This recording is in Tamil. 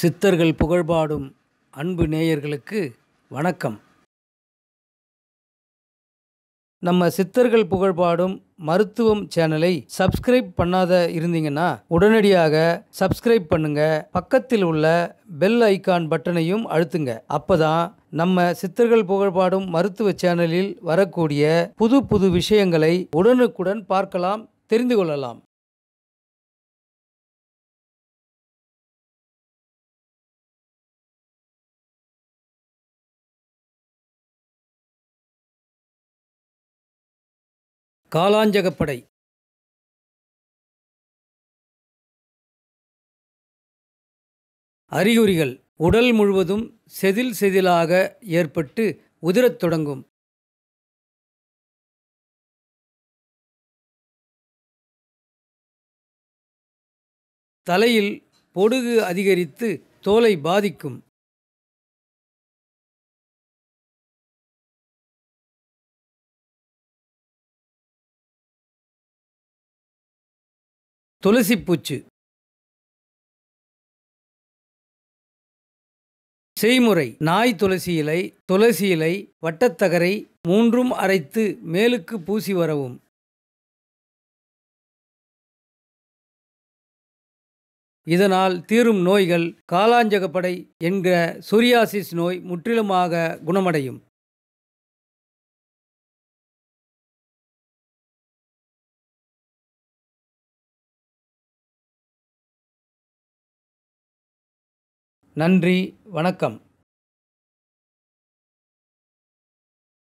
சித்தர்கள் புகழ்பாடும் அன்பு நேயர்களுக்கு வணக்கம் நம்ம சித்தர்கள் புகழ்பாடும் மருத்துவம் சேனலை சப்ஸ்கிரைப் பண்ணாத இருந்தீங்கன்னா உடனடியாக சப்ஸ்கிரைப் பண்ணுங்க பக்கத்தில் உள்ள பெல் ஐக்கான் பட்டனையும் அழுத்துங்க அப்பதான் நம்ம சித்தர்கள் புகழ்பாடும் மருத்துவ சேனலில் வரக்கூடிய புது புது விஷயங்களை உடனுக்குடன் பார்க்கலாம் தெரிந்து கொள்ளலாம் காலாஞ்சகப்படை அறிகுறிகள் உடல் முழுவதும் செதில் செதிலாக ஏற்பட்டு உதிரத் தொடங்கும் தலையில் பொடுகு அதிகரித்து தோலை பாதிக்கும் துளசி பூச்சு செய்முறை நாய் துளசி இலை துளசி இலை வட்டத்தகரை மூன்றும் அரைத்து மேலுக்கு பூசி வரவும் இதனால் தீரும் நோய்கள் காலாஞ்சகப்படை என்கிற சுரியாசிஸ் நோய் முற்றிலுமாக குணமடையும் நன்றி வணக்கம்